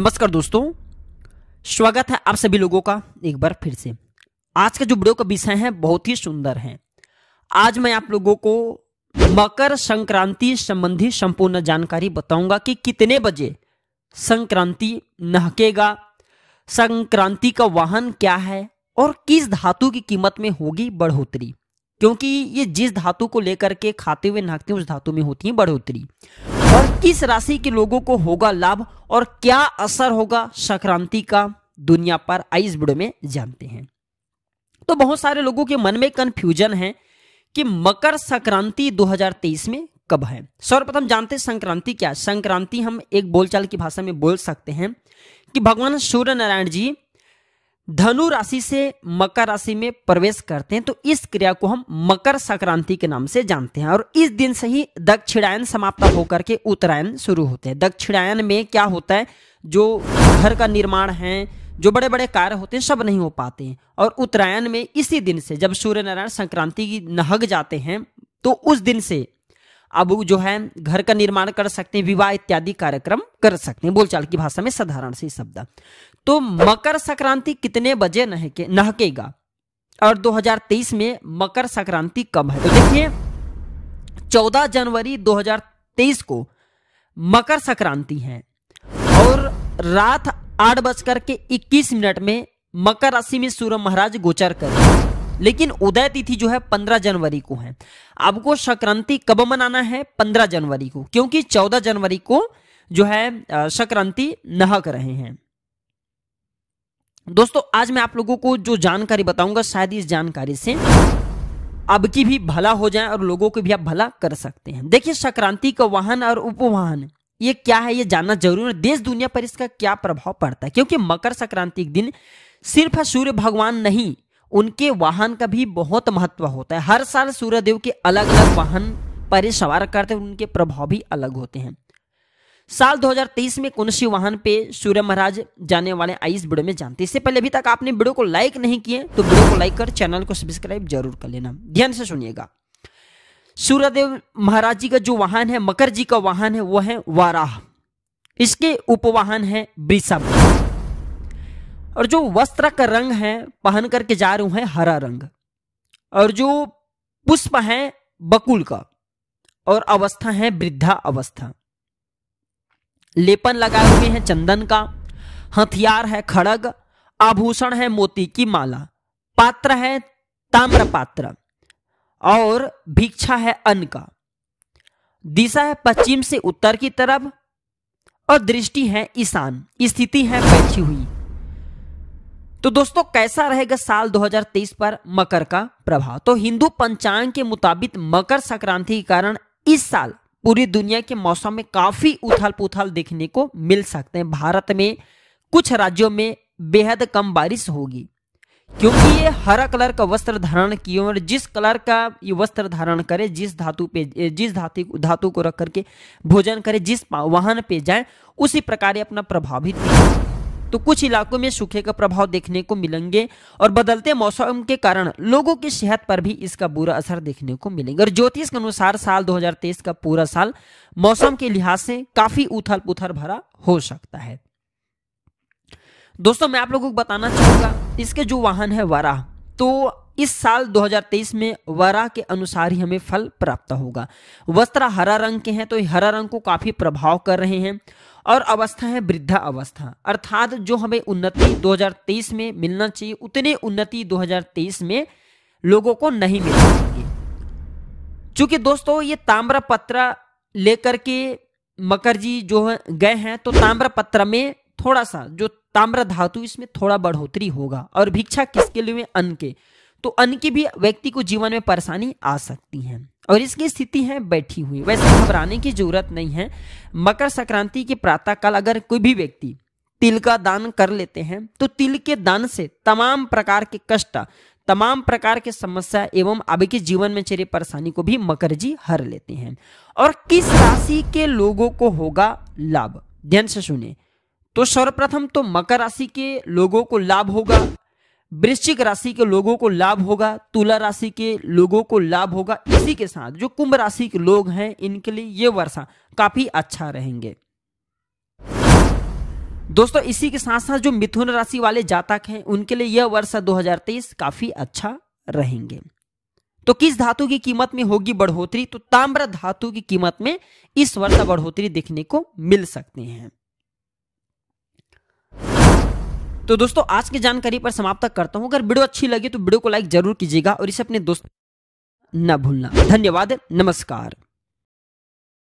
नमस्कार दोस्तों स्वागत है आप सभी लोगों का एक बार फिर से आज का जो वीडियो का विषय है बहुत ही सुंदर है आज मैं आप लोगों को मकर संक्रांति संबंधी संपूर्ण जानकारी बताऊंगा कि कितने बजे संक्रांति नहकेगा संक्रांति का वाहन क्या है और किस धातु की कीमत में होगी बढ़ोतरी क्योंकि ये जिस धातु को लेकर के खाते हुए नहाते हैं उस धातु में होती है बढ़ोतरी और किस राशि के लोगों को होगा लाभ और क्या असर होगा संक्रांति का दुनिया पर आइस वीडियो में जानते हैं तो बहुत सारे लोगों के मन में कन्फ्यूजन है कि मकर संक्रांति 2023 में कब है सर्वप्रथम जानते हैं संक्रांति क्या संक्रांति हम एक बोलचाल की भाषा में बोल सकते हैं कि भगवान सूर्य नारायण जी धनु राशि से मकर राशि में प्रवेश करते हैं तो इस क्रिया को हम मकर संक्रांति के नाम से जानते हैं और इस दिन से ही दक्षिणायन समाप्त होकर के उत्तरायण शुरू होते हैं दक्षिणायन में क्या होता है जो घर का निर्माण है जो बड़े बड़े कार्य होते हैं सब नहीं हो पाते हैं और उत्तरायण में इसी दिन से जब सूर्य नारायण संक्रांति की नहक जाते हैं तो उस दिन से अब जो है घर का निर्माण कर सकते हैं विवाह इत्यादि कार्यक्रम कर सकते हैं बोलचाल की भाषा में साधारण से शब्द तो मकर संक्रांति कितने बजे नहके नहकेगा और 2023 में मकर संक्रांति कब है तो देखिए 14 जनवरी 2023 को मकर संक्रांति है और रात आठ बजकर के इक्कीस मिनट में मकर राशि में सूर्य महाराज गोचर करेंगे लेकिन उदय तिथि जो है पंद्रह जनवरी को है आपको संक्रांति कब मनाना है पंद्रह जनवरी को क्योंकि चौदह जनवरी को जो है संक्रांति नहक रहे हैं दोस्तों आज मैं आप लोगों को जो जानकारी बताऊंगा शायद इस जानकारी से अब की भी भला हो जाए और लोगों को भी आप भला कर सकते हैं देखिए संक्रांति का वाहन और उपवाहन ये क्या है ये जानना जरूरी है देश दुनिया पर इसका क्या प्रभाव पड़ता है क्योंकि मकर संक्रांति के दिन सिर्फ सूर्य भगवान नहीं उनके वाहन का भी बहुत महत्व होता है हर साल सूर्यदेव के अलग अलग वाहन पर सवार करते हैं उनके प्रभाव भी अलग होते हैं साल 2023 में कौन सी वाहन पे सूर्य महाराज जाने वाले इस वीडियो में जानते इससे पहले अभी तक आपने वीडियो को लाइक नहीं किए तो वीडियो को लाइक कर चैनल को सब्सक्राइब जरूर कर लेना ध्यान से सुनिएगा सूर्यदेव महाराज जी का जो वाहन है मकर जी का वाहन है वो है वाराह इसके उपवाहन है वृषभ और जो वस्त्र का रंग है पहन करके जा रहे हैं हरा रंग और जो पुष्प है बकुल का और अवस्था है वृद्धा अवस्था लेपन लगाए हुए हैं चंदन का हथियार है खड़ग आभूषण है मोती की माला पात्र है ताम्र पात्र और भिक्षा है अन्न का दिशा है पश्चिम से उत्तर की तरफ और दृष्टि है ईशान स्थिति है बैठी हुई तो दोस्तों कैसा रहेगा साल 2023 पर मकर का प्रभाव तो हिंदू पंचांग के मुताबिक मकर संक्रांति के कारण इस साल पूरी दुनिया के मौसम में काफी उथल पुथल देखने को मिल सकते हैं भारत में कुछ राज्यों में बेहद कम बारिश होगी क्योंकि ये हरा कलर का वस्त्र धारण किए और जिस कलर का ये वस्त्र धारण करे जिस धातु पे जिस धातु धातु को रख करके भोजन करे जिस वाहन पे जाए उसी प्रकार अपना प्रभावित तो कुछ इलाकों में सूखे का प्रभाव देखने को मिलेंगे और बदलते मौसम के कारण लोगों की सेहत पर भी इसका बुरा असर देखने को मिलेंगे और ज्योतिष के अनुसार साल 2023 का पूरा साल मौसम के लिहाज से काफी उथल पुथल भरा हो सकता है दोस्तों मैं आप लोगों को बताना चाहूंगा इसके जो वाहन है वराह तो इस साल 2023 में वरा के अनुसार ही हमें फल प्राप्त होगा वस्त्र हरा रंग के हैं तो हरा रंग को काफ़ी प्रभाव कर रहे हैं और अवस्था है वृद्धा अवस्था अर्थात जो हमें उन्नति 2023 में मिलना चाहिए उतनी उन्नति 2023 में लोगों को नहीं मिलना चाहिए चूंकि दोस्तों ये ताम्र पत्र लेकर के मकर जी जो गए हैं तो ताम्रपत्र में थोड़ा सा जो ताम्र धातु इसमें थोड़ा बढ़ोतरी होगा और भिक्षा किसके लिए अन्न के तो अन्न की भी व्यक्ति को जीवन में परेशानी आ सकती है और इसकी स्थिति है बैठी हुई वैसे घबराने की जरूरत नहीं है मकर संक्रांति के प्रातःकाल अगर कोई भी व्यक्ति तिल का दान कर लेते हैं तो तिल के दान से तमाम प्रकार के कष्ट तमाम प्रकार के समस्या एवं के जीवन में चेहरे परेशानी को भी मकर जी हर लेते हैं और किस राशि के लोगों को होगा लाभ ध्यान से सुने तो सर्वप्रथम तो मकर राशि के लोगों को लाभ होगा वृश्चिक राशि के लोगों को लाभ होगा तुला राशि के लोगों को लाभ होगा इसी के साथ जो कुंभ राशि के लोग हैं इनके लिए ये वर्षा काफी अच्छा रहेंगे दोस्तों इसी के साथ साथ जो मिथुन राशि वाले जातक हैं उनके लिए यह वर्षा 2023 काफी अच्छा रहेंगे तो किस धातु की कीमत में होगी बढ़ोतरी तो ताम्र धातु की कीमत में इस वर्ष बढ़ोतरी देखने को मिल सकते हैं तो दोस्तों आज की जानकारी पर समाप्त करता हूँ अगर वीडियो अच्छी लगी तो वीडियो को लाइक जरूर कीजिएगा और इसे अपने दोस्तों न भूलना धन्यवाद नमस्कार